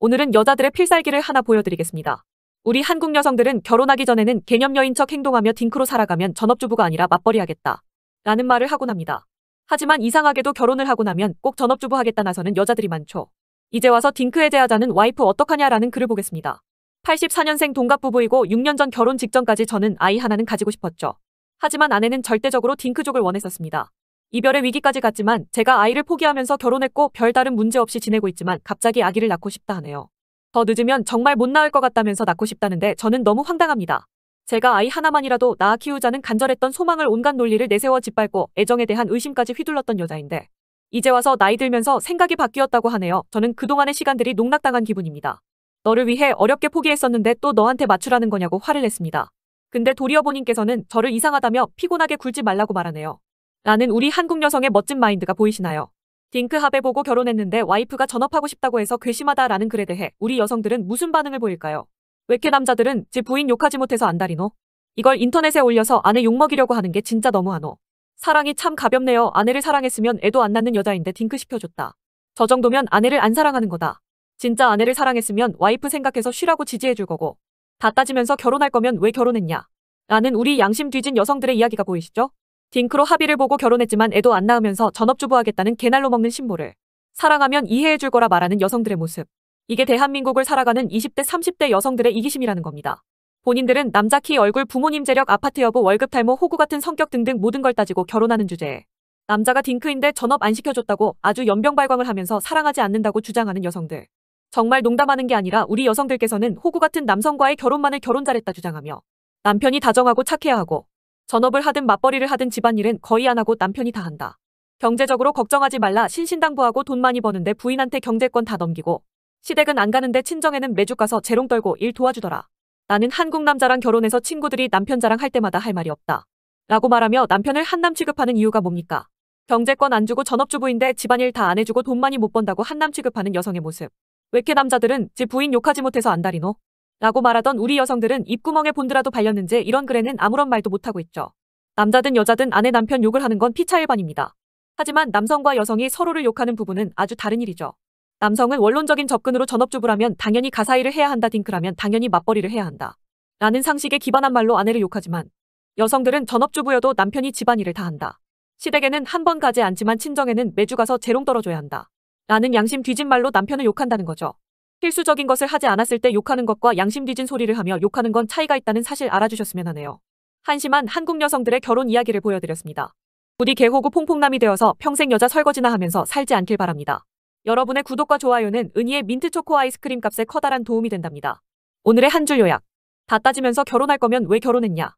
오늘은 여자들의 필살기를 하나 보여드리겠습니다. 우리 한국 여성들은 결혼하기 전에는 개념여인척 행동하며 딩크로 살아가면 전업주부가 아니라 맞벌이 하겠다. 라는 말을 하곤 합니다. 하지만 이상하게도 결혼을 하고 나면 꼭 전업주부 하겠다 나서는 여자들이 많죠. 이제 와서 딩크 해제하자는 와이프 어떡하냐라는 글을 보겠습니다. 84년생 동갑 부부이고 6년 전 결혼 직전까지 저는 아이 하나는 가지고 싶었죠. 하지만 아내는 절대적으로 딩크족을 원했었습니다. 이별의 위기까지 갔지만 제가 아이를 포기하면서 결혼했고 별다른 문제 없이 지내고 있지만 갑자기 아기를 낳고 싶다 하네요. 더 늦으면 정말 못 낳을 것 같다면서 낳고 싶다는데 저는 너무 황당합니다. 제가 아이 하나만이라도 낳아 키우자는 간절했던 소망을 온갖 논리를 내세워 짓밟고 애정에 대한 의심까지 휘둘렀던 여자인데 이제 와서 나이 들면서 생각이 바뀌었다고 하네요. 저는 그동안의 시간들이 농락당한 기분입니다. 너를 위해 어렵게 포기했었는데 또 너한테 맞추라는 거냐고 화를 냈습니다. 근데 도리어 본인께서는 저를 이상하다며 피곤하게 굴지 말라고 말하네요. 라는 우리 한국 여성의 멋진 마인드가 보이시나요? 딩크 합에 보고 결혼했는데 와이프가 전업하고 싶다고 해서 괘씸하다라는 글에 대해 우리 여성들은 무슨 반응을 보일까요? 왜케 남자들은 지 부인 욕하지 못해서 안달이노? 이걸 인터넷에 올려서 아내 욕먹이려고 하는 게 진짜 너무하노. 사랑이 참 가볍네요. 아내를 사랑했으면 애도 안 낳는 여자인데 딩크 시켜줬다. 저 정도면 아내를 안 사랑하는 거다. 진짜 아내를 사랑했으면 와이프 생각해서 쉬라고 지지해줄 거고. 다 따지면서 결혼할 거면 왜 결혼했냐. 라는 우리 양심 뒤진 여성들의 이야기가 보이시죠? 딩크로 합의를 보고 결혼했지만 애도 안 낳으면서 전업주부 하겠다는 개날로 먹는 신보를 사랑하면 이해해줄 거라 말하는 여성들의 모습. 이게 대한민국을 살아가는 20대 30대 여성들의 이기심이라는 겁니다. 본인들은 남자 키 얼굴 부모님 재력 아파트 여부 월급 탈모 호구 같은 성격 등등 모든 걸 따지고 결혼하는 주제에 남자가 딩크인데 전업 안 시켜줬다고 아주 연병발광을 하면서 사랑하지 않는다고 주장하는 여성들. 정말 농담하는 게 아니라 우리 여성들께서는 호구 같은 남성과의 결혼만을 결혼 잘했다 주장하며 남편이 다정하고 착해야 하고 전업을 하든 맞벌이를 하든 집안일은 거의 안 하고 남편이 다 한다. 경제적으로 걱정하지 말라 신신당부하고 돈 많이 버는데 부인한테 경제권 다 넘기고 시댁은 안 가는데 친정에는 매주 가서 재롱 떨고 일 도와주더라. 나는 한국 남자랑 결혼해서 친구들이 남편 자랑할 때마다 할 말이 없다. 라고 말하며 남편을 한남 취급하는 이유가 뭡니까? 경제권 안 주고 전업주부인데 집안일 다 안 해주고 돈 많이 못 번다고 한남 취급하는 여성의 모습. 왜케 남자들은 집 부인 욕하지 못해서 안달이노? 라고 말하던 우리 여성들은 입구멍에 본드라도 발렸는지 이런 글에는 아무런 말도 못하고 있죠. 남자든 여자든 아내 남편 욕을 하는 건 피차일반입니다. 하지만 남성과 여성이 서로를 욕하는 부분은 아주 다른 일이죠. 남성은 원론적인 접근으로 전업주부라면 당연히 가사일을 해야 한다 딩크라면 당연히 맞벌이를 해야 한다. 라는 상식에 기반한 말로 아내를 욕하지만 여성들은 전업주부여도 남편이 집안일을 다 한다. 시댁에는 한 번 가지 않지만 친정에는 매주 가서 재롱 떨어줘야 한다. 라는 양심 뒤진 말로 남편을 욕한다는 거죠. 필수적인 것을 하지 않았을 때 욕하는 것과 양심 뒤진 소리를 하며 욕하는 건 차이가 있다는 사실 알아주셨으면 하네요. 한심한 한국 여성들의 결혼 이야기를 보여드렸습니다. 부디 개호구 퐁퐁남이 되어서 평생 여자 설거지나 하면서 살지 않길 바랍니다. 여러분의 구독과 좋아요는 은희의 민트초코 아이스크림 값에 커다란 도움이 된답니다. 오늘의 한 줄 요약. 다 따지면서 결혼할 거면 왜 결혼했냐?